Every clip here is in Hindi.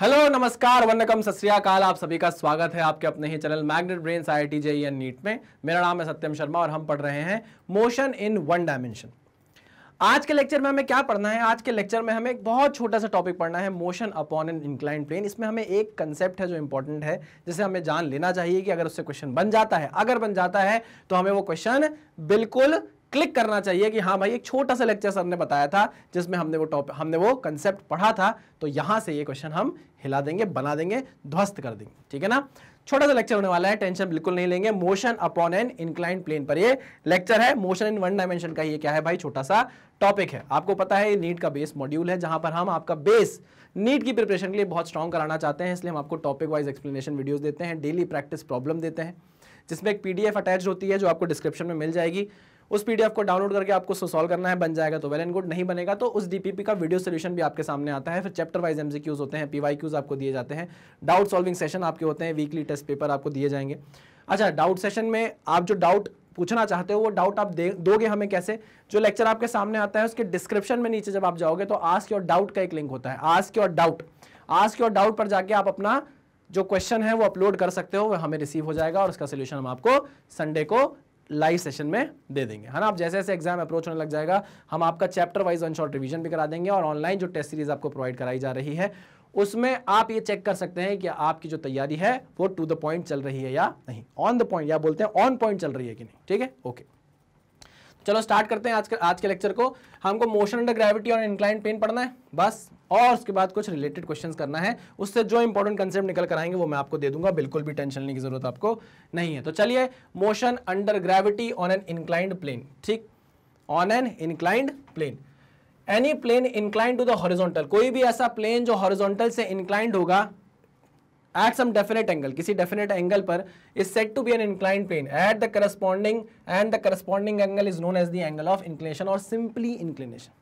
हेलो नमस्कार वनकम सत्याकाल आप सभी का स्वागत है आपके अपने ही channel Magnet Brain I T J and NEET में मेरा नाम है सत्यम शर्मा और हम पढ़ रहे हैं मोशन इन वन डायमेंशन आज के लेक्चर में हमें क्या पढ़ना है आज के लेक्चर में हमें एक बहुत छोटा सा टॉपिक पढ़ना है motion upon an incline plane इसमें हमें एक कंसेप्ट है जो इंपॉर्टेंट है जिसे हमें जान लेना चाहिए कि अगर उससे क्वेश्चन बन जाता है अगर बन जाता है तो हमें वो क्वेश्चन बिल्कुल क्लिक करना चाहिए कि हाँ भाई एक छोटा सा लेक्चर सर ने बताया था जिसमें हमने वो टॉप हमने वो कंसेप्ट पढ़ा था तो यहाँ से ये क्वेश्चन हम हिला देंगे बना देंगे ध्वस्त कर देंगे ठीक है ना छोटा सा लेक्चर होने वाला है टेंशन बिल्कुल नहीं लेंगे motion upon an incline plane पर ये लेक्चर है मोशन इन वन डायमेंशन का ये क्या है भाई छोटा सा टॉपिक है आपको पता है नीट का बेस मॉड्यूल है जहां पर हम आपका बेस नीट की प्रिपरेशन के लिए बहुत स्ट्रॉन्ग कराना चाहते हैं इसलिए हम आपको टॉपिक वाइज एक्सप्लेनेशन वीडियोज देते हैं डेली प्रैक्टिस प्रॉब्लम देते हैं जिसमें एक पीडीएफ अटैच होती है जो आपको डिस्क्रिप्शन में मिल जाएगी उस पीडीएफ को डाउनलोड करके आपको सॉल्व करना है बन जाएगा तो वेल एंड गुड नहीं बनेगा तो उस डीपीपी का वीडियो सोल्यूशन भी आपके सामने आता है फिर चैप्टर वाइज एमसीक्यूज होते हैं पीवाईक्यूज आपको दिए जाते हैं डाउट सॉल्विंग सेशन आपके होते हैं वीकली टेस्ट पेपर आपको दिए जाएंगे अच्छा डाउट सेशन में आप जो डाउट पूछना चाहते हो वो डाउट आप दोगे हमें कैसे जो लेक्चर आपके सामने आता है उसके डिस्क्रिप्शन में नीचे जब आप जाओगे तो आस्क योर डाउट का एक लिंक होता है ask your doubt ask your doubt पर जाके आप अपना जो क्वेश्चन है वो अपलोड कर सकते हो वह हमें रिसीव हो जाएगा और उसका सोल्यूशन हम आपको संडे को लाइव सेशन में दे देंगे है ना आप जैसे जैसे एग्जाम अप्रोच होने लग जाएगा हम आपका chapter wise one shot revision भी करा देंगे और ऑनलाइन जो टेस्ट सीरीज आपको प्रोवाइड कराई जा रही है उसमें आप ये चेक कर सकते हैं कि आपकी जो तैयारी है वो टू द पॉइंट चल रही है या नहीं ऑन द पॉइंट या बोलते हैं ऑन पॉइंट चल रही है कि नहीं ठीक है ओके चलो स्टार्ट करते हैं आज के आज के लेक्चर को हमको मोशन अंडर ग्रेविटी और इंक्लाइन प्लेन पढ़ना है बस और उसके बाद कुछ रिलेटेड क्वेश्चन करना है उससे जो इंपॉर्टेंट कंसेप्ट निकल कर आएंगे वो मैं आपको दे दूंगा बिल्कुल भी टेंशन लेने की जरूरत आपको नहीं है तो चलिए motion under gravity on an inclined plane ठीक on an inclined plane any plane incline to the horizontal कोई भी ऐसा प्लेन जो हॉरिजोंटल से इंक्लाइंड होगा एट सम डेफिनेट एंगल किसी डेफिनेट एंगल पर is set to be an incline plane at the corresponding and the corresponding angle is known as the angle of inclination और सिंपली इंक्लेनेशन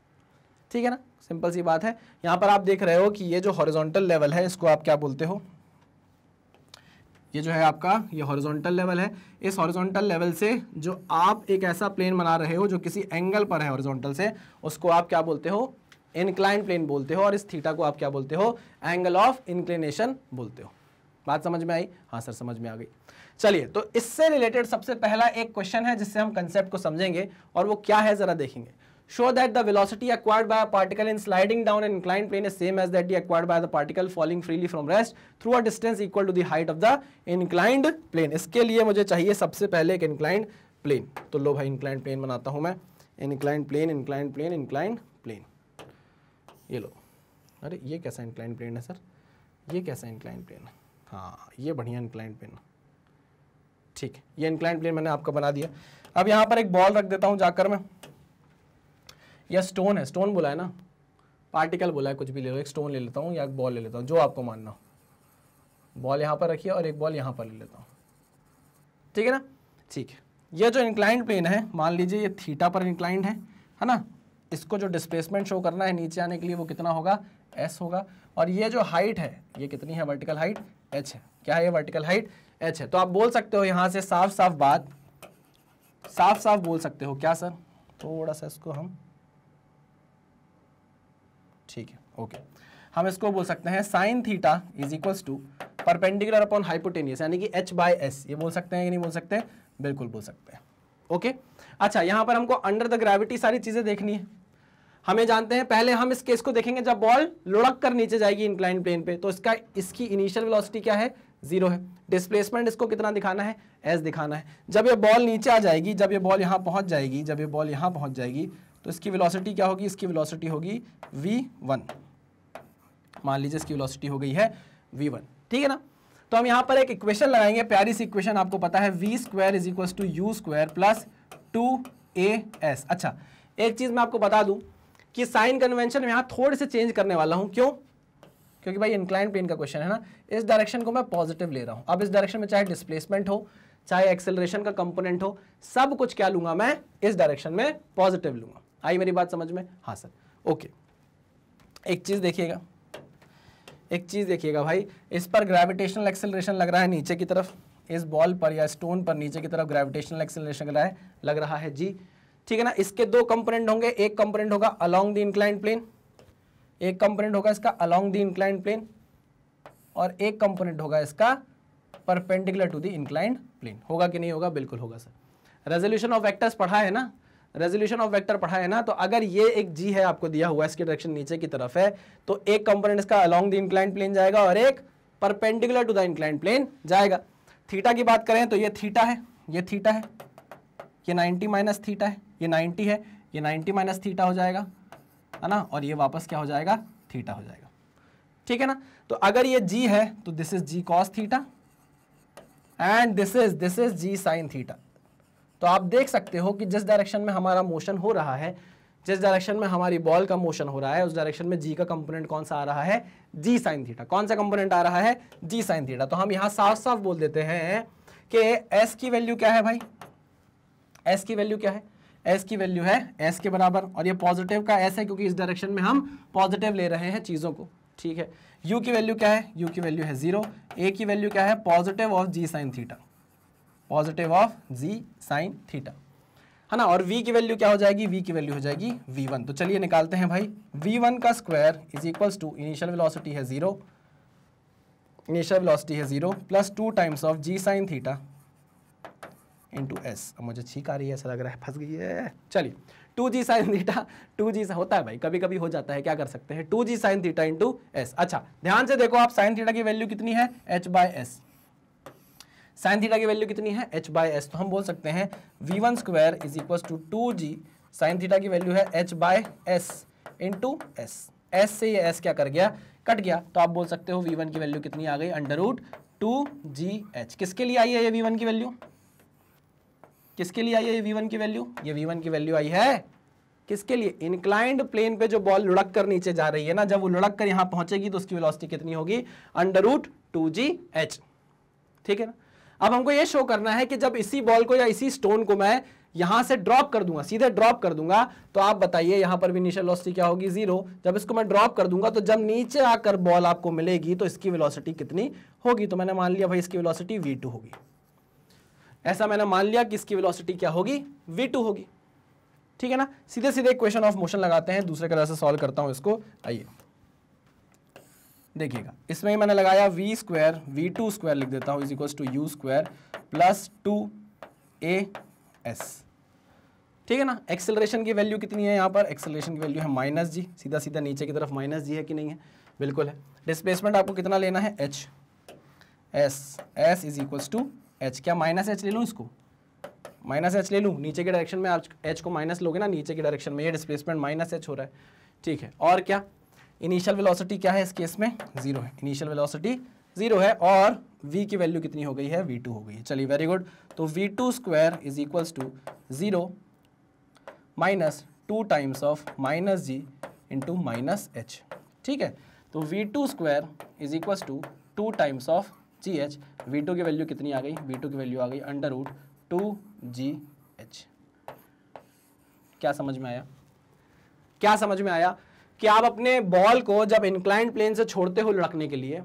ठीक है ना सिंपल सी बात है यहां पर आप देख रहे हो कि ये जो हॉरिजॉन्टल लेवल है इसको आप क्या बोलते हो ये जो है आपका ये हॉरिजॉन्टल लेवल है इस हॉरिजॉन्टल लेवल से जो आप एक ऐसा प्लेन बना रहे हो जो किसी एंगल पर है हॉरिजॉन्टल से उसको आप क्या बोलते हो इनक्लाइन प्लेन बोलते हो और इस थीटा को आप क्या बोलते हो एंगल ऑफ इंक्लिनेशन बोलते हो बात समझ में आई हाँ सर समझ में आ गई चलिए तो इससे रिलेटेड सबसे पहला एक क्वेश्चन है जिससे हम कंसेप्ट को समझेंगे और वो क्या है ज़रा देखेंगे show that the velocity acquired by a particle in sliding down an inclined plane is same as that acquired by the particle falling freely from rest through a distance equal to the height of the inclined plane. इसके लिए मुझे चाहिए सबसे पहले एक inclined plane. तो लो भाई inclined plane बनाता हूँ मैं inclined plane, inclined plane, inclined plane. ये लो अरे ये कैसा inclined plane है सर ये कैसा inclined plane है हाँ ये बढ़िया inclined plane है ठीक ये इंक्लाइन प्लेन मैंने आपका बना दिया अब यहाँ पर एक बॉल रख देता हूँ जाकर मैं या स्टोन है स्टोन बोला है ना पार्टिकल बोला है कुछ भी ले लो एक स्टोन ले लेता हूँ या एक बॉल ले लेता हूँ जो आपको मानना हो बॉल यहाँ पर रखिए और एक बॉल यहाँ पर ले लेता हूँ ठीक है ना ठीक है यह जो इंक्लाइंड प्लेन है मान लीजिए ये थीटा पर इंक्लाइंड है है ना इसको जो डिस्प्लेसमेंट शो करना है नीचे आने के लिए वो कितना होगा एस होगा और ये जो हाइट है ये कितनी है वर्टिकल हाइट एच है क्या है ये वर्टिकल हाइट एच है तो आप बोल सकते हो यहाँ से साफ साफ बात साफ साफ बोल सकते हो क्या सर थोड़ा सा इसको हम ठीक है ओके हम इसको बोल सकते हैं sine theta is equals to perpendicular upon hypotenuse यानी कि एच बाई एस ये बोल सकते हैं कि नहीं बोल सकते बिल्कुल बोल सकते हैं ओके अच्छा यहाँ पर हमको अंडर द ग्रेविटी सारी चीज़ें देखनी है हमें जानते हैं पहले हम इस केस को देखेंगे जब बॉल लुढ़क कर नीचे जाएगी इंक्लाइन प्लेन पे तो इसका इसकी इनिशियल वेलोसिटी क्या है जीरो है डिस्प्लेसमेंट इसको कितना दिखाना है एस दिखाना है जब ये बॉल नीचे आ जाएगी जब ये बॉल यहाँ पहुँच जाएगी जब ये बॉल यहाँ पहुँच जाएगी तो इसकी वेलोसिटी क्या होगी इसकी वेलोसिटी होगी वी वन मान लीजिए इसकी वेलोसिटी हो गई है वी वन ठीक है ना तो हम यहां पर एक इक्वेशन लगाएंगे प्यारी सी इक्वेशन आपको पता है V square is equal to U square plus two A S अच्छा एक चीज़ मैं आपको बता दूं कि साइन कन्वेंशन में यहां थोड़े से चेंज करने वाला हूं क्यों क्योंकि भाई इंक्लाइन प्लेन का क्वेश्चन है ना इस डायरेक्शन को मैं पॉजिटिव ले रहा हूँ अब इस डायरेक्शन में चाहे डिस्प्लेसमेंट हो चाहे एक्सेलरेशन का कंपोनेंट हो सब कुछ क्या लूंगा मैं इस डायरेक्शन में पॉजिटिव लूंगा आई मेरी बात समझ में हाँ सर ओके एक चीज़ देखिएगा एक चीज़ देखिएगा भाई इस पर ग्रेविटेशनल एक्सेलरेशन लग रहा है नीचे की तरफ इस बॉल पर या स्टोन पर नीचे की तरफ ग्रेविटेशनल एक्सेलरेशन लग रहा है लग रहा है जी ठीक है ना इसके दो कंपोनेंट होंगे एक कंपोनेंट होगा अलोंग द इंक्लाइंट प्लेन एक कंपोनेंट होगा इसका अलोंग द इंक्लाइंट प्लेन और एक कंपोनेंट होगा इसका perpendicular to the inclined plane होगा कि नहीं होगा बिल्कुल होगा सर रेजोल्यूशन ऑफ एक्टर्स पढ़ा है ना रेजोल्यूशन ऑफ वेक्टर पढ़ा है ना तो अगर ये एक जी है आपको दिया हुआ इसके डायरेक्शन नीचे की तरफ है तो एक कंपोनेंट इसका अलॉन्ग द इंक्लाइन प्लेन जाएगा और एक perpendicular to the incline plane जाएगा थीटा की बात करें तो ये थीटा है ये थीटा है ये 90 माइनस थीटा है ये 90 है ये 90 माइनस थीटा हो जाएगा है ना और ये वापस क्या हो जाएगा थीटा हो जाएगा ठीक है ना तो अगर ये जी है तो this is G cos theta and this is this is G sine theta तो आप देख सकते हो कि जिस डायरेक्शन में हमारा मोशन हो रहा है जिस डायरेक्शन में हमारी बॉल का मोशन हो रहा है उस डायरेक्शन में जी का कंपोनेंट कौन सा आ रहा है जी साइन थीटा कौन सा कंपोनेंट आ रहा है जी साइन थीटा तो हम यहां साफ साफ बोल देते हैं कि एस की वैल्यू क्या है भाई एस की वैल्यू क्या है एस की वैल्यू है एस के बराबर और ये पॉजिटिव का एस है क्योंकि इस डायरेक्शन में हम पॉजिटिव ले रहे हैं चीज़ों को ठीक है यू की वैल्यू क्या है यू की वैल्यू है जीरो ए की वैल्यू क्या है positive of G sine theta positive of G sine theta है ना और v की वैल्यू क्या हो जाएगी v की वैल्यू हो जाएगी v1 तो चलिए निकालते हैं भाई v1 का square is equals to initial velocity है जीरो इनिशियल वेलोसिटी है zero plus two times of G sine theta into S अब मुझे छीक आ रही है ऐसा लग रहा है फंस गई है चलिए two G sine theta two G होता है भाई कभी कभी हो जाता है क्या कर सकते हैं two G sine theta into S अच्छा ध्यान से देखो आप साइन थीटा की वैल्यू कितनी है H by S sine theta की वैल्यू कितनी है एच बाय एस तो हम बोल सकते हैं V one square is equal to two G sine theta की वैल्यू है H by S into S S से ये एस क्या कर गया कट गया तो आप बोल सकते हो वी वन की वैल्यू कितनी आ गई under root two G H किसके लिए आई है ये वी वन की वैल्यू किसके लिए आई है ये वी वन की वैल्यू ये वी वन की वैल्यू आई है किसके लिए इंक्लाइंड प्लेन पे जो बॉल लुढ़क कर नीचे जा रही है ना जब वो लुढ़क कर यहां पहुंचेगी तो उसकी वेलोसिटी कितनी होगी under root two G H ठीक है ना अब हमको ये शो करना है कि जब इसी बॉल को या इसी स्टोन को मैं यहां से ड्रॉप कर दूंगा सीधे ड्रॉप कर दूंगा तो आप बताइए यहां पर भी निशल वेलोसिटी क्या होगी जीरो जब इसको मैं ड्रॉप कर दूंगा तो जब नीचे आकर बॉल आपको मिलेगी तो इसकी वेलोसिटी कितनी होगी तो मैंने मान लिया भाई इसकी वेलोसिटी वी होगी ऐसा मैंने मान लिया कि इसकी वेलोसिटी क्या होगी वी होगी ठीक है ना सीधे सीधे क्वेश्चन ऑफ मोशन लगाते हैं दूसरे कलर से सॉल्व करता हूं इसको आइए देखिएगा इसमें ही मैंने लगाया V square V two square लिख देता हूँ is equals to U square plus two A S ठीक है ना एक्सेलरेशन की वैल्यू कितनी है यहाँ पर एक्सेलरेशन की वैल्यू है माइनस जी सीधा सीधा नीचे की तरफ माइनस जी है कि नहीं है बिल्कुल है डिस्प्लेसमेंट आपको कितना लेना है H S S is equals to H क्या माइनस एच ले लूँ इसको माइनस एच ले लूँ नीचे के डायरेक्शन में एच को माइनस लोगे ना नीचे के डायरेक्शन में ये डिस्प्लेसमेंट माइनस एच हो रहा है ठीक है और क्या इनिशियल वेलोसिटी क्या है इस केस में जीरो है इनिशियल वेलोसिटी जीरो है और v की वैल्यू कितनी हो गई है v2 हो गई है चलिए वेरी गुड तो v2 two square is equals to zero minus two times of minus G into minus H ठीक है तो v2 two square is equals to two times of G H V two की वैल्यू कितनी आ गई v2 की वैल्यू आ गई under root two G H क्या समझ में आया क्या समझ में आया कि आप अपने बॉल को जब इंक्लाइंट प्लेन से छोड़ते हो लुढ़कने के लिए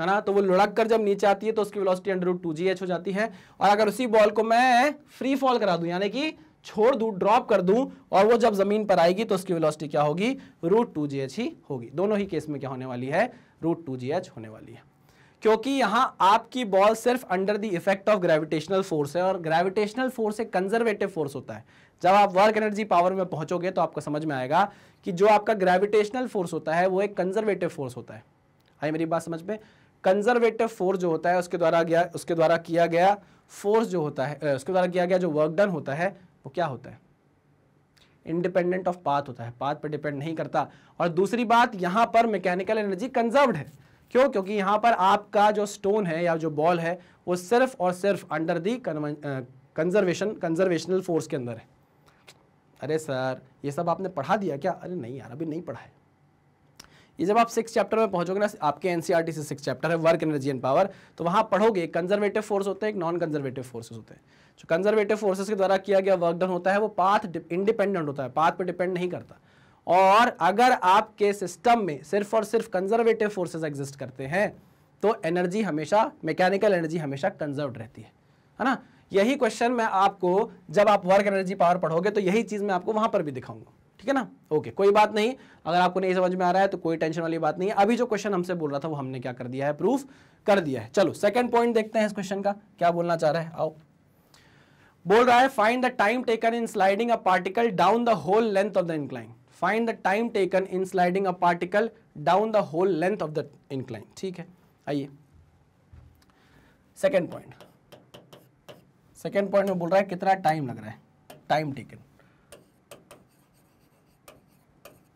है ना तो वो लुढ़क कर जब नीचे आती है तो उसकी velocity under root two G H हो जाती है और अगर उसी बॉल को मैं फ्री फॉल करा दूं यानी कि छोड़ दूं ड्रॉप कर दूं और वो जब ज़मीन पर आएगी तो उसकी वेलोसिटी क्या होगी रूट टू जी एच ही होगी दोनों ही केस में क्या होने वाली है रूट टू जी एच होने वाली है क्योंकि यहां आपकी बॉल सिर्फ under the effect of gravitational force है और ग्रेविटेशनल फोर्स एक कंजर्वेटिव फोर्स होता है जब आप वर्क एनर्जी पावर में पहुंचोगे तो आपको समझ में आएगा कि जो आपका ग्रेविटेशनल फोर्स होता है वो एक कंजर्वेटिव फोर्स होता है आई मेरी बात समझ में कंजर्वेटिव फोर्स जो होता है उसके द्वारा गया उसके द्वारा किया गया फोर्स जो होता है उसके द्वारा किया गया जो वर्क डन होता है वो क्या होता है इंडिपेंडेंट ऑफ पाथ होता है पाथ पर डिपेंड नहीं करता और दूसरी बात यहाँ पर मैकेनिकल एनर्जी कंजर्व्ड है क्यों क्योंकि यहाँ पर आपका जो स्टोन है या जो बॉल है वो सिर्फ और सिर्फ under the conservation conservational force के अंदर है अरे सर ये सब आपने पढ़ा दिया क्या अरे नहीं यार अभी नहीं पढ़ा है ये जब आप सिक्स चैप्टर में पहुंचोगे ना आपके एनसीईआरटी e से सिक्स चैप्टर है वर्क एनर्जी एंड पावर तो वहाँ पढ़ोगे कंजर्वेटिव फोर्स होते हैं एक नॉन कंजर्वेटिव फोर्सेस होते हैं जो कंजर्वेटिव फोर्सेस के द्वारा किया गया वर्क डन होता है वो पाथ इंडिपेंडेंट होता है पाथ पर डिपेंड नहीं करता और अगर आपके सिस्टम में सिर्फ और सिर्फ कंजर्वेटिव फोर्सेज एग्जिस्ट करते हैं तो एनर्जी हमेशा मैकेनिकल एनर्जी हमेशा कंजर्व रहती है है ना यही क्वेश्चन मैं आपको जब आप वर्क एनर्जी पावर पढ़ोगे तो यही चीज़ मैं आपको वहां पर भी दिखाऊंगा ठीक है ना ओके कोई बात नहीं अगर आपको नहीं समझ में आ रहा है तो कोई टेंशन वाली बात नहीं है अभी जो क्वेश्चन हमसे बोल रहा था वो हमने क्या कर दिया है प्रूफ कर दिया है चलो सेकंड पॉइंट देखते हैं इस क्वेश्चन का क्या बोलना चाह रहा है आओ बोल रहा है find the time taken in sliding a particle down the whole length of the incline find the time taken in sliding a particle down the whole length of the incline ठीक है आइए सेकेंड पॉइंट सेकेंड पॉइंट में बोल रहा है कितना टाइम लग रहा है टाइम टेकन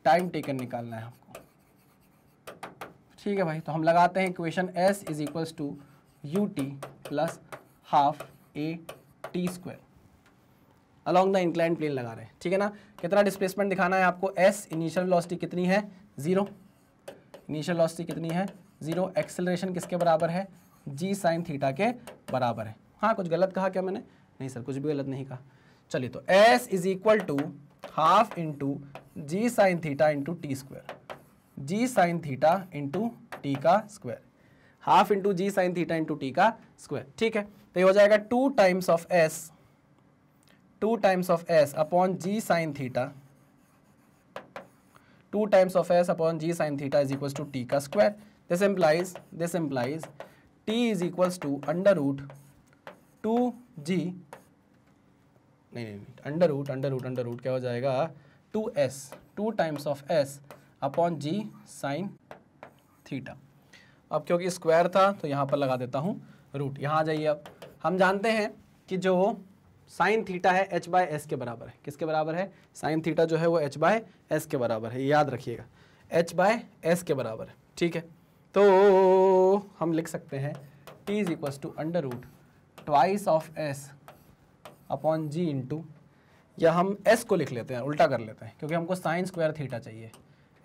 टाइम टेकन निकालना है आपको ठीक है भाई तो हम लगाते हैं equation S is equals to U T plus half A T square along the incline plane लगा रहे हैं ठीक है ना कितना डिस्प्लेसमेंट दिखाना है आपको एस इनिशियल वेलोसिटी कितनी है ज़ीरो इनिशियल वेलोसिटी कितनी है ज़ीरो एक्सेलरेशन किसके बराबर है जी साइन थीटा के बराबर है हाँ कुछ गलत कहा क्या मैंने नहीं सर कुछ भी गलत नहीं कहा चलिए तो S is equal to half into G sine theta into T square G sine theta into T का square half into G sine theta into T का स्क्वायर ठीक है तो ये हो जाएगा two times of S two times of S upon G sine theta two times of S upon G sine theta is equal to T का square this implies this implies T is equals to under root two G नहीं नहीं under root under root under root क्या हो जाएगा two S two times of S upon G sine theta अब क्योंकि स्क्वायर था तो यहाँ पर लगा देता हूँ रूट यहाँ आ जाइए अब हम जानते हैं कि जो साइन थीटा है एच बाय एस के बराबर है किसके बराबर है साइन थीटा जो है वो एच बाय एस के बराबर है याद रखिएगा एच बाय एस के बराबर है ठीक है तो हम लिख सकते हैं T is equals to under root twice of S upon G into या हम एस को लिख लेते हैं उल्टा कर लेते हैं क्योंकि हमको साइन स्क्वायर थीटा चाहिए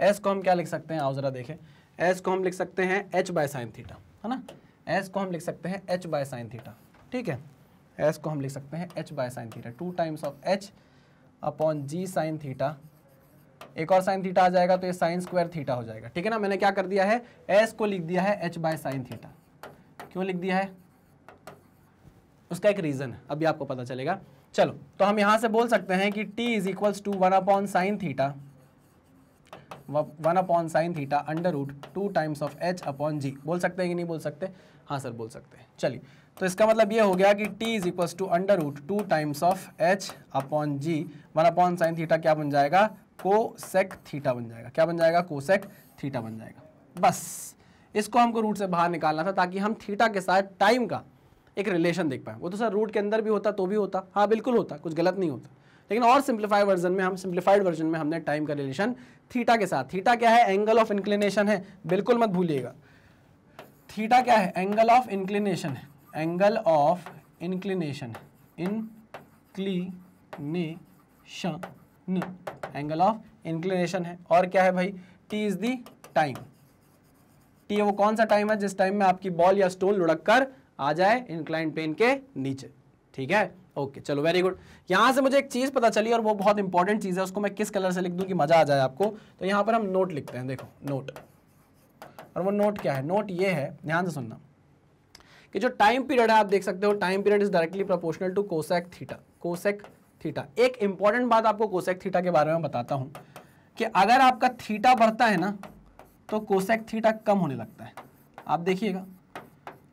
एस को हम क्या लिख सकते हैं आओ ज़रा देखें एस को हम लिख सकते हैं एच बाय साइन थीटा है ना एस को हम लिख सकते हैं एच बाय साइन थीटा ठीक है एस को हम लिख सकते हैं H by sine theta two times of H upon G sine theta एक और साइन थीटा आ जाएगा तो ये साइन स्क्वायर थीटा हो जाएगा ठीक है ना मैंने क्या कर दिया है एस को लिख दिया है एच बाय साइन थीटा क्यों लिख दिया है उसका एक रीज़न है अभी आपको पता चलेगा चलो तो हम यहाँ से बोल सकते हैं कि T is equals to one upon sine theta one upon sine theta under root two times of H upon G बोल सकते हैं कि नहीं बोल सकते हाँ सर बोल सकते हैं चलिए तो इसका मतलब ये हो गया कि T is equals to under root two times of H upon G one upon sine theta क्या बन जाएगा कोसेक थीटा बन जाएगा क्या बन जाएगा कोसेक थीटा बन जाएगा बस इसको हमको रूट से बाहर निकालना था ताकि हम थीटा के साथ टाइम का एक रिलेशन देख पाए वो तो सर रूट के अंदर भी होता तो भी होता हाँ बिल्कुल होता कुछ गलत नहीं होता लेकिन और सिंप्लीफाइड वर्जन में हम सिंप्लीफाइड वर्जन में हमने टाइम का रिलेशन थीटा के साथ थीटा क्या है एंगल ऑफ इंक्लिनेशन है बिल्कुल मत भूलिएगा थीटा क्या है एंगल ऑफ इंक्लिनेशन है angle of inclination inclination angle of inclination है और क्या है भाई T is the time T वो कौन सा टाइम है जिस टाइम में आपकी बॉल या स्टोन लुढ़क कर आ जाए इंक्लाइन प्लेन के नीचे ठीक है ओके चलो वेरी गुड यहां से मुझे एक चीज़ पता चली और वो बहुत इंपॉर्टेंट चीज़ है उसको मैं किस कलर से लिख दूँ कि मज़ा आ जाए आपको तो यहां पर हम नोट लिखते हैं देखो नोट और वो नोट क्या है नोट ये है ध्यान से सुनना कि जो टाइम पीरियड है आप देख सकते हो time period is directly proportional to cosec theta cosec theta एक इंपॉर्टेंट बात आपको कोसेक थीटा के बारे में बताता हूँ कि अगर आपका थीटा बढ़ता है ना तो कोसेक थीटा कम होने लगता है आप देखिएगा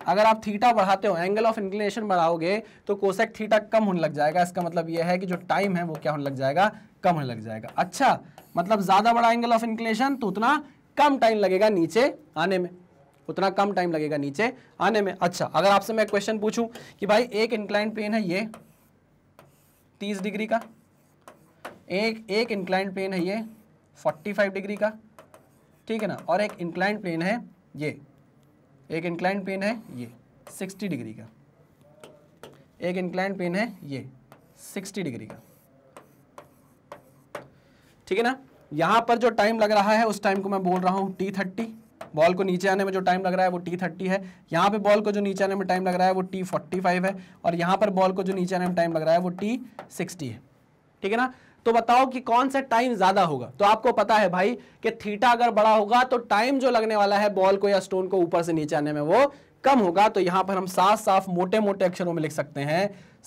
अगर आप थीटा बढ़ाते हो एंगल ऑफ इंक्लिनेशन बढ़ाओगे तो कोसेक थीटा कम होने लग जाएगा इसका मतलब यह है कि जो टाइम है वो क्या होने लग जाएगा कम होने लग जाएगा अच्छा मतलब ज़्यादा बड़ा एंगल ऑफ इंक्लिनेशन तो उतना कम टाइम लगेगा नीचे आने में उतना कम टाइम लगेगा नीचे आने में अच्छा अगर आपसे मैं क्वेश्चन पूछूं कि भाई एक इंक्लाइन प्लेन है ये तीस डिग्री का एक एक इंक्लाइन प्लेन है ये फोर्टी फाइव डिग्री का ठीक है ना और एक इंक्लाइन प्लेन है ये एक इंक्लाइन पेन है ये सिक्सटी डिग्री का एक इंक्लाइन पेन है ये सिक्सटी डिग्री का ठीक है ना यहां पर जो टाइम लग रहा है उस टाइम को मैं बोल रहा हूं टी थर्टी बॉल को नीचे आने में जो टाइम लग रहा है वो टी थर्टी है यहां पे बॉल को जो नीचे आने में टाइम लग रहा है वो टी फोर्टी फाइव है और यहां पर बॉल को जो नीचे आने में टाइम लग रहा है वो टी सिक्सटी है ठीक है ना तो बताओ कि कौन सा टाइम ज्यादा होगा तो आपको पता है भाई कि थीटा अगर बड़ा होगा तो टाइम जो लगने वाला है बॉल को या स्टोन को ऊपर से नीचे आने में वो कम होगा तो यहां पर हम साफ साफ मोटे मोटे अक्षरों में लिख सकते हैं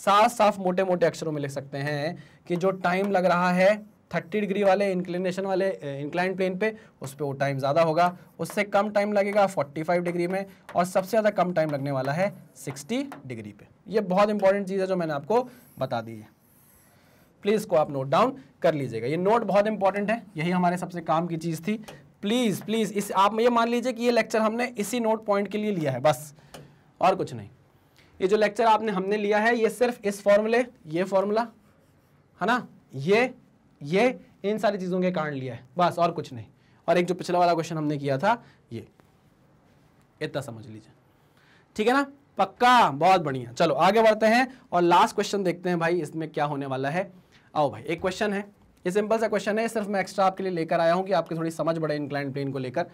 साफ साफ मोटे मोटे अक्षरों में लिख सकते हैं कि जो टाइम लग रहा है थर्टी डिग्री वाले इंक्लिनेशन वाले इंक्लाइन प्लेन पे उस पर वो टाइम ज़्यादा होगा उससे कम टाइम लगेगा 45 डिग्री में और सबसे ज़्यादा कम टाइम लगने वाला है 60 डिग्री पे ये बहुत इंपॉर्टेंट चीज़ है जो मैंने आपको बता दी है प्लीज़ को आप नोट डाउन कर लीजिएगा ये नोट बहुत इंपॉर्टेंट है यही हमारे सबसे काम की चीज़ थी प्लीज़ प्लीज़ इस आप ये मान लीजिए कि ये लेक्चर हमने इसी नोट पॉइंट के लिए लिया है बस और कुछ नहीं ये जो लेक्चर आपने हमने लिया है ये सिर्फ इस फॉर्मूले ये फॉर्मूला है ना ये ये इन सारी चीज़ों के कारण लिया है बस और कुछ नहीं और एक जो पिछला वाला क्वेश्चन हमने किया था ये इतना समझ लीजिए ठीक है ना पक्का बहुत बढ़िया चलो आगे बढ़ते हैं और लास्ट क्वेश्चन देखते हैं भाई इसमें क्या होने वाला है आओ भाई एक क्वेश्चन है ये सिंपल सा क्वेश्चन है सिर्फ मैं एक्स्ट्रा आपके लिए लेकर आया हूँ कि आपकी थोड़ी समझ बढ़े इंक्लाइंड प्लेन को लेकर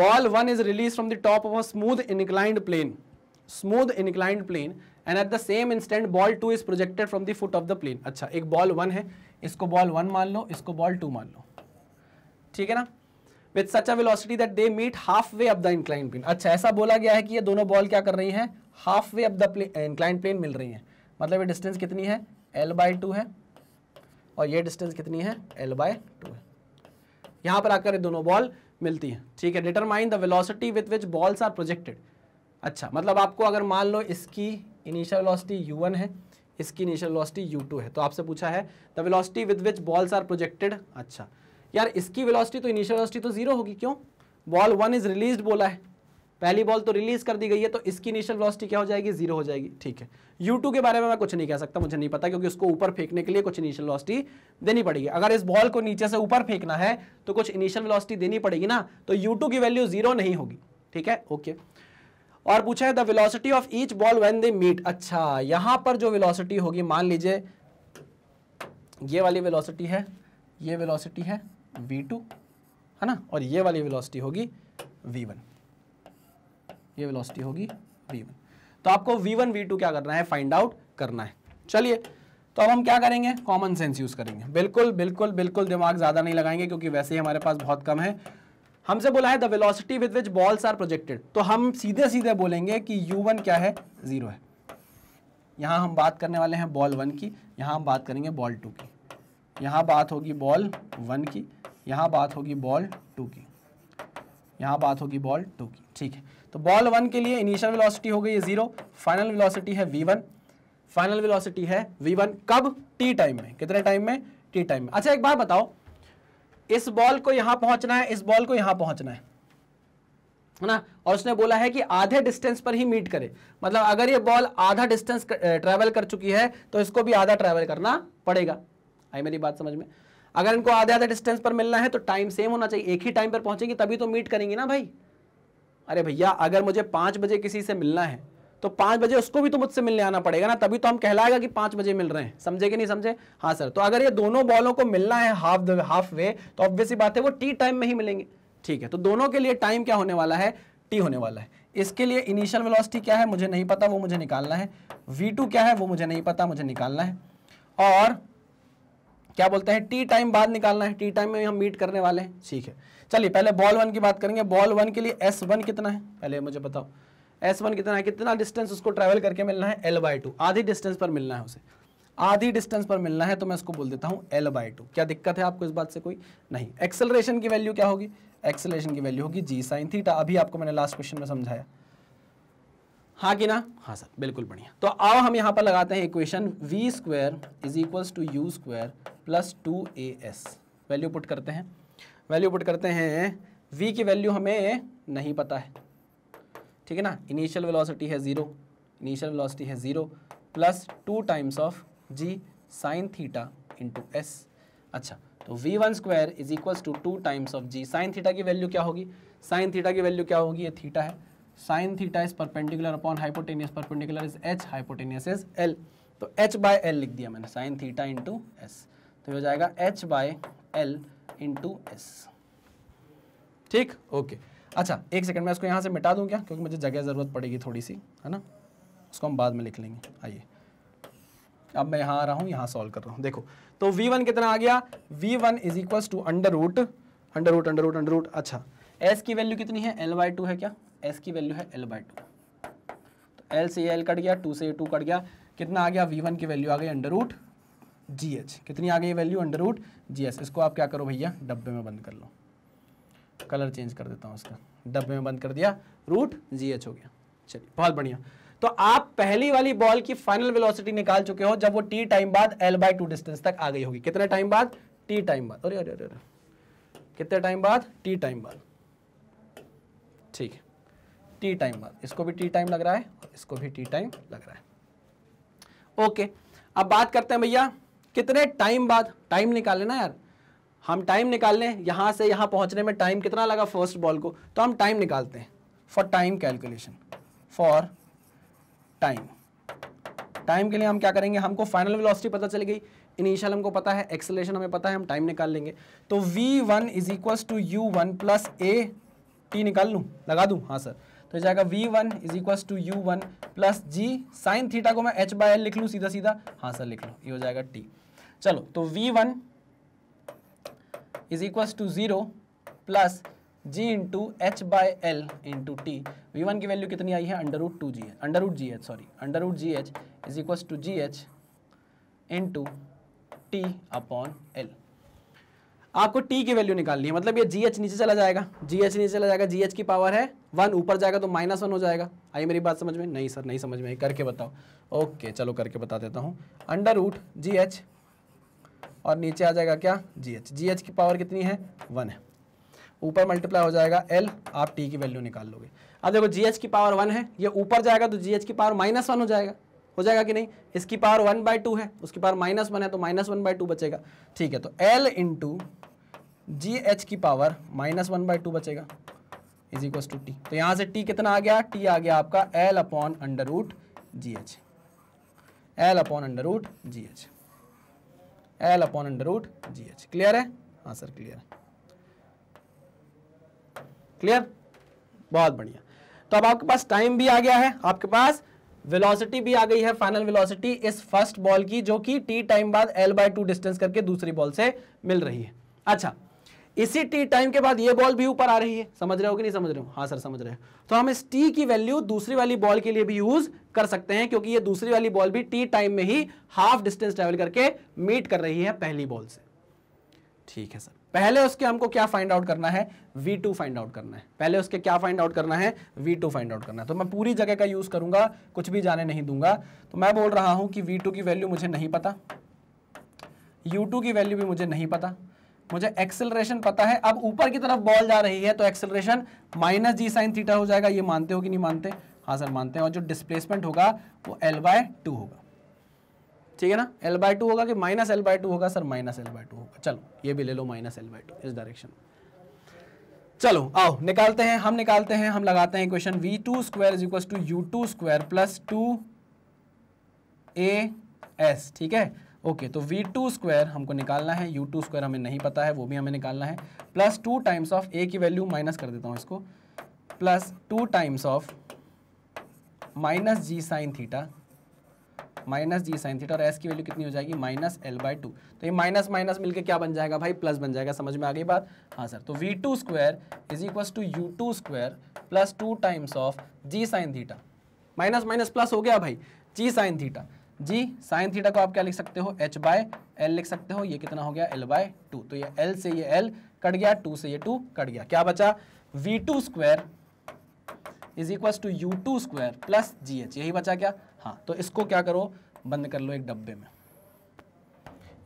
ball one is release from the top of a smooth inclined plane smooth inclined plane and at the same instant ball two is projected from the foot of the plane अच्छा एक बॉल वन है इसको बॉल वन मान लो इसको बॉल टू मान लो ठीक है ना with such a velocity that they meet half way up the inclined plane अच्छा ऐसा बोला गया है कि ये दोनों बॉल क्या कर रही हैं half way up the inclined plane मिल रही हैं मतलब ये डिस्टेंस कितनी है एल बाई टू है और ये डिस्टेंस कितनी है एल बाय टू यहाँ पर आकर ये दोनों बॉल मिलती हैं ठीक है determine the velocity with which balls are projected अच्छा मतलब आपको अगर मान लो इसकी इनिशियल वेलोसिटी u1 है इसकी इनिशियल वेलोसिटी u2 है तो आपसे पूछा है the velocity with which balls are projected अच्छा यार इसकी वेलोसिटी तो इनिशियल वेलोसिटी तो जीरो होगी क्यों बॉल वन इज रिलीज्ड बोला है पहली बॉल तो रिलीज कर दी गई है तो इसकी इनिशियल वेलोसिटी क्या हो जाएगी जीरो हो जाएगी ठीक है टू के बारे में मैं कुछ नहीं कह सकता मुझे नहीं पता क्योंकि उसको ऊपर फेंकने के लिए कुछ इनिशियल वेलोसिटी देनी पड़ेगी अगर इस बॉल को नीचे से ऊपर फेंकना है तो कुछ इनिशियल वेलोसिटी देनी पड़ेगी ना तो टू की वैल्यू जीरो नहीं होगी ठीक है ओके और पूछा है the velocity of each ball when they meet अच्छा यहां पर जो वेलोसिटी होगी मान लीजिए ये वाली वेलोसिटी है ये वेलोसिटी है टू है ना और ये वाली वेलोसिटी होगी वन ये वेलोसिटी होगी वी वन तो आपको वी वन वी टू क्या करना है फाइंड आउट करना है चलिए तो अब हम क्या करेंगे कॉमन सेंस यूज़ करेंगे बिल्कुल बिल्कुल बिल्कुल दिमाग ज़्यादा नहीं लगाएंगे क्योंकि वैसे ही हमारे पास बहुत कम है हमसे बोला है the velocity with which balls are projected तो हम सीधे सीधे बोलेंगे कि यू वन क्या है ज़ीरो है यहां हम बात करने वाले हैं बॉल वन की यहां हम बात करेंगे बॉल टू की यहां बात होगी बॉल वन की यहां बात होगी बॉल टू की यहां बात होगी बॉल टू की ठीक है तो बॉल वन के लिए इनिशियल वेलोसिटी हो गई है जीरो फाइनल वेलोसिटी है वी वन फाइनल वेलोसिटी है वी वन कब टी टाइम में कितने टाइम में टी टाइम में अच्छा एक बात बताओ इस बॉल को यहां पहुंचना है इस बॉल को यहां पहुंचना है है ना और उसने बोला है कि आधे डिस्टेंस पर ही मीट करे मतलब अगर ये बॉल आधा डिस्टेंस ट्रैवल कर चुकी है तो इसको भी आधा ट्रैवल करना पड़ेगा आई मेरी बात समझ में अगर इनको आधे आधे डिस्टेंस पर मिलना है तो टाइम सेम होना चाहिए एक ही टाइम पर पहुंचेगी तभी तो मीट करेंगी ना भाई अरे भैया अगर मुझे पाँच बजे किसी से मिलना है तो पाँच बजे उसको भी तो मुझसे मिलने आना पड़ेगा ना तभी तो हम कहलाएगा कि पाँच बजे मिल रहे हैं समझे कि नहीं समझे हाँ सर तो अगर ये दोनों बॉलों को मिलना है हाफ हाफ वे तो ऑब्वियसली बात है वो टी टाइम में ही मिलेंगे ठीक है तो दोनों के लिए टाइम क्या होने वाला है टी होने वाला है इसके लिए इनिशियल वेलोसिटी क्या है मुझे नहीं पता वो मुझे निकालना है वी टू क्या है वो मुझे नहीं पता मुझे निकालना है और क्या बोलते हैं टी टाइम बाद निकालना है टी टाइम में हम मीट करने वाले हैं ठीक है चलिए पहले बॉल वन की बात करेंगे बॉल वन के लिए एस वन कितना है पहले मुझे बताओ एस वन कितना है कितना डिस्टेंस उसको ट्रैवल करके मिलना है एल बाई टू आधी डिस्टेंस पर मिलना है उसे आधी डिस्टेंस पर मिलना है तो मैं उसको बोल देता हूँ एल बाई टू क्या दिक्कत है आपको इस बात से कोई नहीं एक्सेलरेशन की वैल्यू क्या होगी एक्सेलरेशन की वैल्यू होगी जी साइन थीटा अभी आपको मैंने लास्ट क्वेश्चन में समझाया हाँ कि ना हाँ सर बिल्कुल बढ़िया तो आओ हम यहाँ पर लगाते हैं equation V square is equals to U square plus two A S value put करते हैं वैल्यू पुट करते हैं v की वैल्यू हमें नहीं पता है ठीक है ना इनिशियल वेलोसिटी है ज़ीरो इनिशियल वेलोसिटी है zero plus two times of G sine theta into S अच्छा तो V one square is equal to two times of G sine theta की वैल्यू क्या होगी साइन थीटा की वैल्यू क्या होगी ये थीटा है sine theta is perpendicular upon hypotenuse perpendicular is H hypotenuse is L तो एच बाय एल लिख दिया मैंने साइन थीटा इंटू एस तो ये हो जाएगा H by L into S ठीक ओके अच्छा एक सेकंड मैं इसको यहाँ से मिटा दूँ क्या क्योंकि मुझे जगह ज़रूरत पड़ेगी थोड़ी सी है ना उसको हम बाद में लिख लेंगे आइए अब मैं यहाँ आ रहा हूँ यहाँ सॉल्व कर रहा हूँ देखो तो V1 कितना आ गया V1 one is equal to under root under root under root under root अच्छा एस की वैल्यू कितनी है एल बाई टू है क्या एस की वैल्यू है एल बाई टू तो एल से एल कट गया टू से टू कट गया कितना आ गया वन की वैल्यू आ गई अंडर रूट जी एच कितनी आ गई value under root G S इसको आप क्या करो भैया डब्बे में बंद कर लो कलर चेंज कर देता हूँ उसका डब्बे में बंद कर दिया रूट जी एच हो गया चलिए बहुत बढ़िया तो आप पहली वाली बॉल की फाइनल वेलोसिटी निकाल चुके हो जब वो टी टाइम बाद एल बाई टू डिस्टेंस तक आ गई होगी कितने टाइम बाद टी टाइम बाद अरे अरे अरे अरे कितने टाइम बाद टी टाइम बाद ठीक है टी टाइम बाद इसको भी टी टाइम लग रहा है इसको भी टी टाइम लग रहा है ओके अब बात करते हैं भैया कितने टाइम बाद टाइम निकाले ना यार हम टाइम निकाल लें यहाँ से यहाँ पहुँचने में टाइम कितना लगा फर्स्ट बॉल को तो हम टाइम निकालते हैं for time calculation for time time के लिए हम क्या करेंगे हमको फाइनल वेलोसिटी पता चली गई इनिशियल हमको पता है एक्सेलेशन हमें पता है हम टाइम निकाल लेंगे तो V one is equal to U one plus A T निकाल लूँ लगा दूँ हाँ सर तो जाएगा V one is equal to U one plus G sine theta को मैं एच बाय एल लिख लू सीधा सीधा हाँ सर लिख लो ये हो जाएगा टी चलो तो V one is equal to zero plus G into H by L into T V one की वैल्यू कितनी आई है under root two G H under root G H sorry under root G H is equal to G H into T upon L आपको टी की वैल्यू निकालनी है मतलब ये जी एच नीचे चला जाएगा जी एच नीचे चला जाएगा जी एच की पावर है वन ऊपर जाएगा तो माइनस वन हो जाएगा आई मेरी बात समझ में नहीं सर नहीं समझ में करके बताओ ओके चलो करके बता देता हूँ अंडर रूट जी एच और नीचे आ जाएगा क्या जी एच जी एच की पावर कितनी है वन है ऊपर मल्टीप्लाई हो जाएगा एल आप टी की वैल्यू निकाल लोगे अब देखो जी एच की पावर वन है ये ऊपर जाएगा तो जी एच की पावर माइनस वन हो जाएगा हो जाएगा कि नहीं इसकी पावर वन बाय टू है उसकी पावर माइनस वन है तो माइनस वन बाय टू बचेगा ठीक है तो एल इंटू जी एच की power minus one by two बचेगा इज इक्वल टू टी तो यहाँ से टी कितना आ गया टी आ गया आपका L upon under root G H L upon under root G H L upon under root G H clear है हाँ सर क्लियर है क्लियर बहुत बढ़िया तो अब आपके पास टाइम भी आ गया है आपके पास वेलोसिटी भी आ गई है फाइनल वेलोसिटी इस फर्स्ट बॉल की जो कि टी टाइम बाद एल बाय टू डिस्टेंस करके दूसरी बॉल से मिल रही है अच्छा इसी टी टाइम के बाद ये बॉल भी ऊपर आ रही है समझ रहे हो कि नहीं समझ रहे हो हाँ सर समझ रहे हो तो हम इस टी की वैल्यू दूसरी वाली बॉल के लिए भी यूज कर सकते हैं क्योंकि ये दूसरी वाली बॉल भी टी टाइम में ही हाफ डिस्टेंस ट्रेवल करके मीट कर रही है पहली बॉल से ठीक है सर पहले उसके हमको क्या फाइंड आउट करना है वी टू फाइंड आउट करना है पहले उसके क्या फाइंड आउट करना है वी टू फाइंड आउट करना है तो मैं पूरी जगह का यूज़ करूंगा कुछ भी जाने नहीं दूंगा तो मैं बोल रहा हूं कि वी टू की वैल्यू मुझे नहीं पता यू टू की वैल्यू भी मुझे नहीं पता मुझे एक्सेलरेशन पता है अब ऊपर की तरफ बॉल जा रही है तो acceleration minus G sine theta हो जाएगा ये मानते हो कि नहीं मानते हाँ सर मानते हैं और जो डिस्प्लेसमेंट होगा वो एल बाय टू होगा ठीक है ना एल बाय टू होगा कि माइनस एल बाय टू होगा sir minus L by two होगा चलो ये भी ले लो माइनस एल बाय टू इस डायरेक्शन चलो आओ निकालते हैं हम निकालते हैं हम लगाते हैं equation V two square is equal to U two square plus two A S ठीक है ओके तो वी टू स्क्वायर हमको निकालना है यू टू स्क्वायर हमें नहीं पता है वो भी हमें निकालना है plus two times of A की वैल्यू माइनस कर देता हूँ इसको plus two times of minus G sine theta minus G sine theta और एस की वैल्यू कितनी हो जाएगी माइनस एल बाई टू तो ये माइनस माइनस मिलकर क्या बन जाएगा भाई प्लस बन जाएगा समझ में आ गई बात हाँ सर तो V two square is equal to U two square plus two times of G sine theta minus minus plus हो गया भाई G sine theta G sine theta को आप क्या लिख सकते हो एच बाय एल लिख सकते हो ये कितना हो गया एल बाय टू तो ये एल से ये एल कट गया टू से ये टू कट गया क्या बचा V two square is equal to U two square plus G H यही बचा क्या हाँ तो इसको क्या करो बंद कर लो एक डब्बे में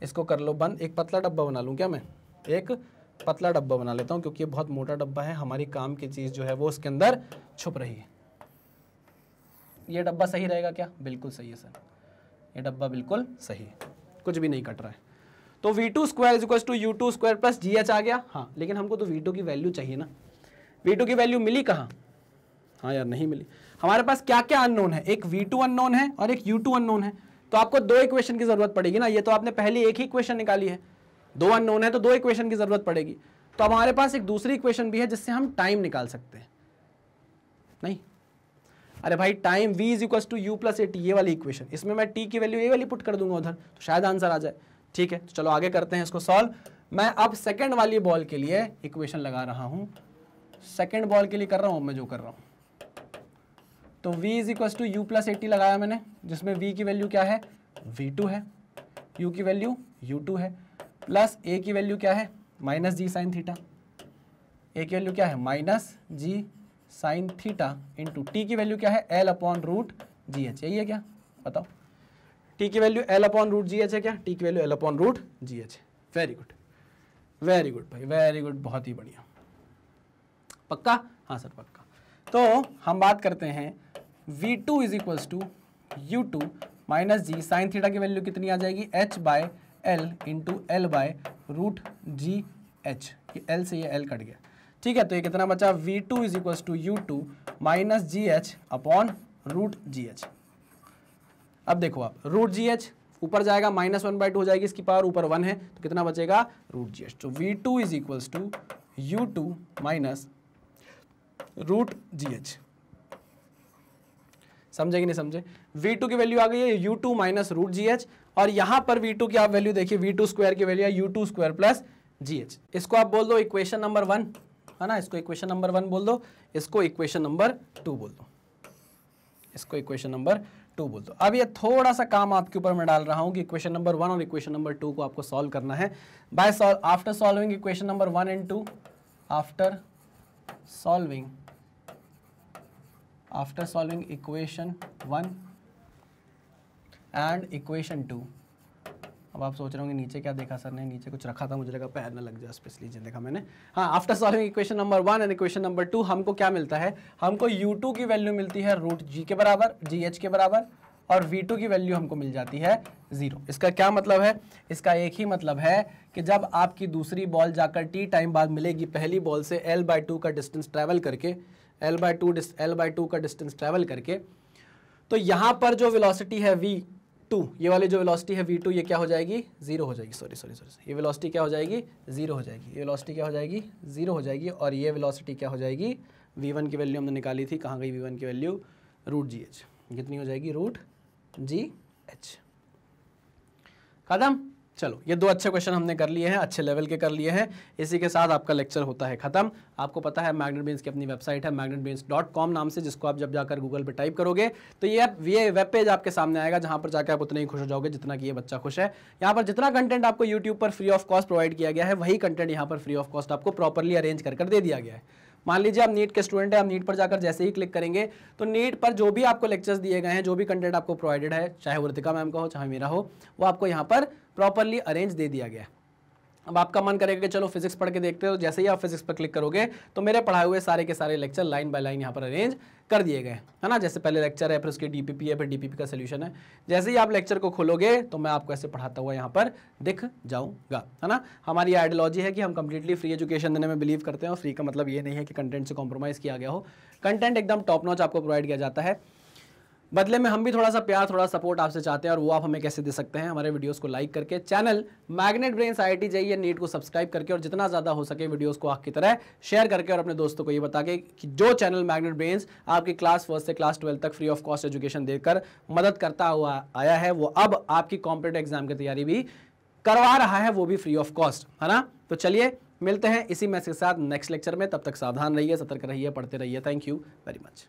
इसको कर लो बंद एक पतला डब्बा बना लूँ क्या मैं एक पतला डब्बा बना लेता हूँ क्योंकि ये बहुत मोटा डब्बा है हमारी काम की चीज़ जो है वो उसके अंदर छुप रही है ये डब्बा सही रहेगा क्या बिल्कुल सही है सर ये डब्बा बिल्कुल सही है कुछ भी नहीं कट रहा है तो V two square is to U two square plus G H आ गया हाँ लेकिन हमको तो वी टू की वैल्यू चाहिए ना वी टू की वैल्यू मिली कहाँ हाँ यार नहीं मिली हमारे पास क्या क्या अननोन है एक वी टू अननोन है और एक यू टू अननोन है तो आपको दो इक्वेशन की जरूरत पड़ेगी ना ये तो आपने पहले एक ही इक्वेशन निकाली है दो अननोन है तो दो इक्वेशन की जरूरत पड़ेगी तो हमारे पास एक दूसरी इक्वेशन भी है जिससे हम टाइम निकाल सकते हैं नहीं अरे भाई time V is equal to U plus at ये वाली इक्वेशन इसमें मैं टी की वैल्यू ए वाली पुट कर दूंगा उधर तो शायद आंसर आ जाए ठीक है तो चलो आगे करते हैं इसको सॉल्व मैं अब सेकेंड वाली बॉल के लिए इक्वेशन लगा रहा हूँ सेकेंड बॉल के लिए कर रहा हूँ मैं जो कर रहा हूँ तो v is equal to U plus A T लगाया मैंने जिसमें v की वैल्यू क्या है v2 है u की वैल्यू u2 है प्लस a की वैल्यू क्या है minus G sine theta A की वैल्यू क्या है minus G sine theta into T की वैल्यू क्या है L upon root G H यही है क्या बताओ t की value L upon root G H है क्या t की value L upon root G H है वेरी गुड वेरी गुड भाई वेरी गुड बहुत ही बढ़िया पक्का हाँ सर पक्का तो हम बात करते हैं V two is equal to U two minus G sine theta की वैल्यू कितनी आ जाएगी H by L into L by root G H L से ये एल कट गया ठीक है तो ये कितना बचा V two is equal to U two minus G H upon root G H अब देखो आप रूट जी एच ऊपर जाएगा माइनस वन बाई टू हो जाएगी इसकी पावर ऊपर वन है तो कितना बचेगा रूट जी एच तो V two is equal to U two minus root G H समझे कि नहीं समझे V2 की वैल्यू आ गई है U2 two minus root G H और यहां पर V2 की आप वैल्यू देखिए V2 स्क्वायर की वैल्यू है U2 टू स्क्वायर प्लस जी इसको आप बोल दो इक्वेशन नंबर वन है ना इसको इक्वेशन नंबर वन बोल दो इसको इक्वेशन नंबर टू बोल दो इसको इक्वेशन नंबर टू बोल दो अब ये थोड़ा सा काम आपके ऊपर मैं डाल रहा हूँ कि इक्वेशन नंबर वन और इक्वेशन नंबर टू को आपको सॉल्व करना है by solve after solving equation number one and two after solving after solving equation one and equation two अब आप सोच रहे होंगे नीचे क्या देखा सर ने नीचे कुछ रखा था मुझे लगा पैर ना लग जाए स्पेशली जिन देखा मैंने हाँ after solving equation number one and equation number two हमको क्या मिलता है हमको यू टू की वैल्यू मिलती है रूट जी के बराबर जी एच के बराबर और वी टू की वैल्यू हमको मिल जाती है ज़ीरो इसका क्या मतलब है इसका एक ही मतलब है कि जब आपकी दूसरी बॉल जाकर टी टाइम बाद मिलेगी पहली बॉल से एल बाई टू का डिस्टेंस ट्रैवल करके L by two L by two का डिस्टेंस ट्रेवल करके तो यहाँ पर जो विलोसिटी है वी टू ये वाली जो विलोसिटी है वी टू ये क्या हो जाएगी जीरो हो जाएगी सॉरी सॉरी सॉरी ये विलोसिटी क्या हो जाएगी जीरो हो जाएगी ये विलोसिटी क्या हो जाएगी जीरो हो जाएगी और ये विलोसिटी क्या हो जाएगी वी वन की वैल्यू हमने निकाली थी कहाँ गई वी वन की वैल्यू रूट जी एच कितनी हो जाएगी रूट जी एच कदम चलो ये दो अच्छे क्वेश्चन हमने कर लिए हैं अच्छे लेवल के कर लिए हैं इसी के साथ आपका लेक्चर होता है खत्म आपको पता है मैग्नेट बीन्स की अपनी वेबसाइट है मैग्नेट नाम से जिसको आप जब जाकर गूगल पे टाइप करोगे तो ये ये वेब पेज आपके सामने आएगा जहां पर जाकर आप उतने ही खुश हो जाओगे जितना कि ये बच्चा खुश है यहाँ पर जितना कंटेंट आपको यूट्यूब पर फ्री ऑफ कॉस्ट प्रोवाइड किया गया है वही कंटेंट यहाँ पर फ्री ऑफ कॉस्ट आपको प्रॉपरली अरेंज कर दे दिया गया है मान लीजिए आप नीट के स्टूडेंट हैं आप नीट पर जाकर जैसे ही क्लिक करेंगे तो नीट पर जो भी आपको लेक्चर्स दिए गए हैं जो भी कंटेंट आपको प्रोवाइडेड है चाहे वर्तिका मैम का हो चाहे मेरा हो वो आपको यहाँ पर प्रॉपरली अरेंज दे दिया गया है अब आपका मन करेगा कि चलो फिजिक्स पढ़ के देखते हो जैसे ही आप फिजिक्स पर क्लिक करोगे तो मेरे पढ़ाए हुए सारे के सारे लेक्चर लाइन बाय लाइन यहाँ पर अरेंज कर दिए गए है ना जैसे पहले लेक्चर है फिर उसके डीपीपी है फिर डीपीपी का सोल्यूशन है जैसे ही आप लेक्चर को खोलोगे तो मैं आपको ऐसे पढ़ाता हुआ यहाँ पर दिख जाऊँगा है ना हमारी आइडियोलॉजी है कि हम कंप्लीटली फ्री एजुकेशन देने में बिलीव करते हैं और फ्री का मतलब ये नहीं है कि कंटेंट से कॉम्प्रोमाइज़ किया गया हो कंटेंट एकदम टॉप नॉच आपको प्रोवाइड किया जाता है बदले में हम भी थोड़ा सा प्यार थोड़ा सपोर्ट आपसे चाहते हैं और वो आप हमें कैसे दे सकते हैं हमारे वीडियोस को लाइक करके channel Magnet Brain I T जाइए नीट को सब्सक्राइब करके और जितना ज़्यादा हो सके वीडियोस को आपकी तरह शेयर करके और अपने दोस्तों को ये बता के कि जो चैनल मैग्नेट ब्रेन्स आपकी क्लास फर्स्ट से क्लास ट्वेल्थ तक फ्री ऑफ कॉस्ट एजुकेशन देकर मदद करता हुआ आया है वो अब आपकी कॉम्पिटेटिव एग्जाम की तैयारी भी करवा रहा है वो भी फ्री ऑफ कॉस्ट है ना तो चलिए मिलते हैं इसी मैसेज के साथ नेक्स्ट लेक्चर में तब तक सावधान रहिए सतर्क रहिए पढ़ते रहिए थैंक यू वेरी मच